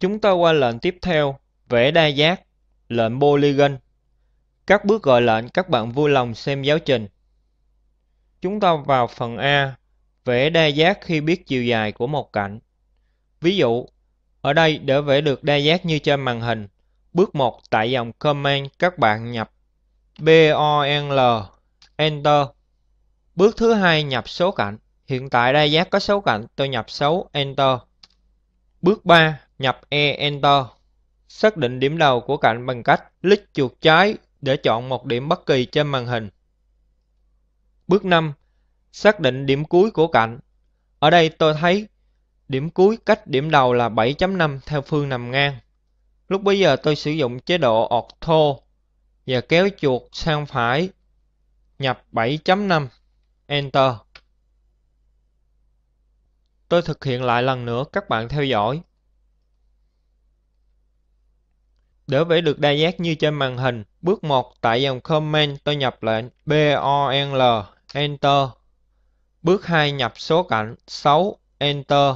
Chúng ta qua lệnh tiếp theo, vẽ đa giác, lệnh Polygon. Các bước gọi lệnh các bạn vui lòng xem giáo trình. Chúng ta vào phần A, vẽ đa giác khi biết chiều dài của một cạnh. Ví dụ, ở đây để vẽ được đa giác như trên màn hình, bước 1 tại dòng command các bạn nhập BONL Enter. Bước thứ hai nhập số cạnh. Hiện tại đa giác có số cạnh, tôi nhập 6 Enter. Bước 3 nhập E Enter. Xác định điểm đầu của cạnh bằng cách click chuột trái để chọn một điểm bất kỳ trên màn hình. Bước 5. Xác định điểm cuối của cạnh. Ở đây tôi thấy điểm cuối cách điểm đầu là 7.5 theo phương nằm ngang. Lúc bây giờ tôi sử dụng chế độ Auto và kéo chuột sang phải, nhập 7.5, Enter. Tôi thực hiện lại lần nữa các bạn theo dõi. Để vẽ được đa giác như trên màn hình, bước 1 tại dòng comment tôi nhập lệnh BOL Enter. Bước 2 nhập số cạnh 6 Enter.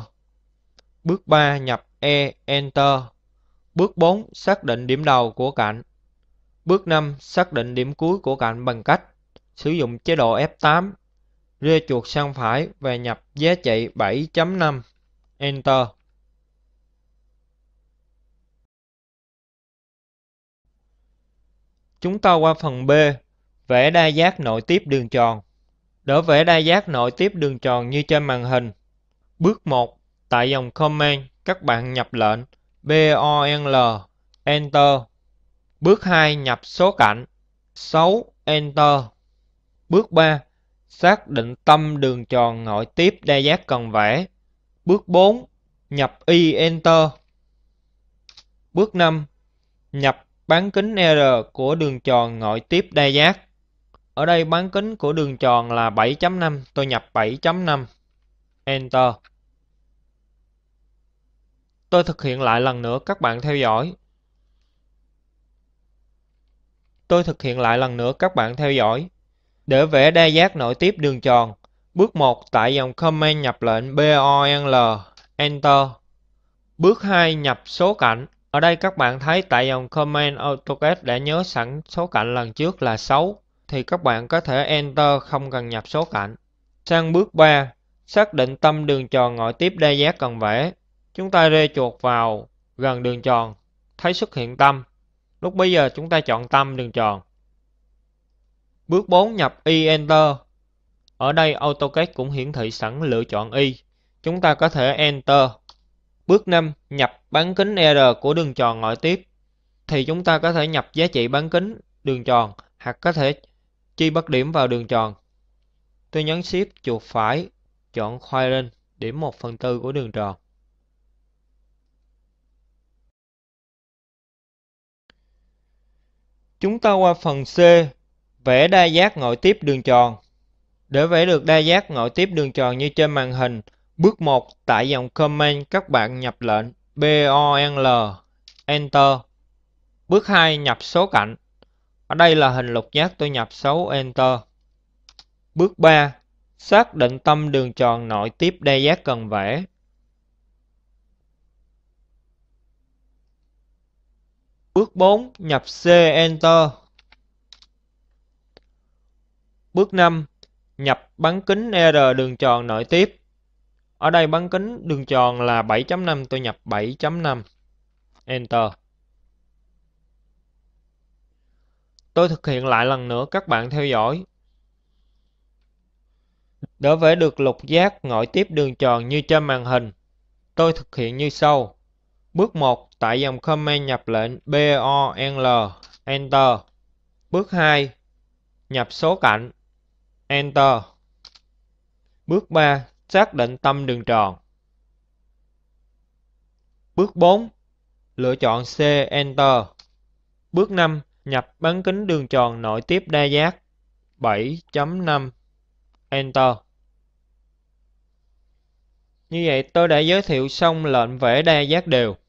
Bước 3 nhập E Enter. Bước 4 xác định điểm đầu của cạnh. Bước 5 xác định điểm cuối của cạnh bằng cách sử dụng chế độ F8, rê chuột sang phải và nhập giá trị 7.5 Enter. Chúng ta qua phần B, vẽ đa giác nội tiếp đường tròn. Để vẽ đa giác nội tiếp đường tròn như trên màn hình. Bước 1, tại dòng command, các bạn nhập lệnh BONL, Enter. Bước 2, nhập số cạnh 6, Enter. Bước 3, xác định tâm đường tròn nội tiếp đa giác cần vẽ. Bước 4, nhập Y, Enter. Bước 5, nhập bán kính R của đường tròn ngoại tiếp đa giác. Ở đây bán kính của đường tròn là 7.5, tôi nhập 7.5. Enter. Tôi thực hiện lại lần nữa các bạn theo dõi. Tôi thực hiện lại lần nữa các bạn theo dõi. Để vẽ đa giác nội tiếp đường tròn, bước 1 tại dòng comment nhập lệnh BONL, Enter. Bước 2 nhập số cạnh, ở đây các bạn thấy tại dòng Command AutoCAD đã nhớ sẵn số cạnh lần trước là 6 thì các bạn có thể Enter không cần nhập số cạnh. Sang bước 3, xác định tâm đường tròn ngoại tiếp đa giác cần vẽ. Chúng ta rê chuột vào gần đường tròn, thấy xuất hiện tâm. Lúc bây giờ chúng ta chọn tâm đường tròn. Bước 4 nhập Y Enter. Ở đây AutoCAD cũng hiển thị sẵn lựa chọn Y. Chúng ta có thể Enter Bước 5. Nhập bán kính R của đường tròn ngoại tiếp. Thì chúng ta có thể nhập giá trị bán kính đường tròn hoặc có thể chi bắt điểm vào đường tròn. Tôi nhấn Shift chuột phải, chọn khoai lên, điểm 1 phần tư của đường tròn. Chúng ta qua phần C, vẽ đa giác ngoại tiếp đường tròn. Để vẽ được đa giác ngoại tiếp đường tròn như trên màn hình, Bước 1, tại dòng comment các bạn nhập lệnh BOL Enter. Bước 2, nhập số cạnh. Ở đây là hình lục giác tôi nhập số Enter. Bước 3, xác định tâm đường tròn nội tiếp đa giác cần vẽ. Bước 4, nhập C Enter. Bước 5, nhập bán kính R đường tròn nội tiếp. Ở đây bán kính đường tròn là 7.5, tôi nhập 7.5. Enter. Tôi thực hiện lại lần nữa các bạn theo dõi. Để vẽ được lục giác ngõi tiếp đường tròn như trên màn hình, tôi thực hiện như sau. Bước 1, tại dòng comment nhập lệnh BONL, Enter. Bước 2, nhập số cạnh, Enter. Bước 3, xác định tâm đường tròn. Bước 4. Lựa chọn C Enter. Bước 5. Nhập bán kính đường tròn nội tiếp đa giác 7.5 Enter. Như vậy tôi đã giới thiệu xong lệnh vẽ đa giác đều.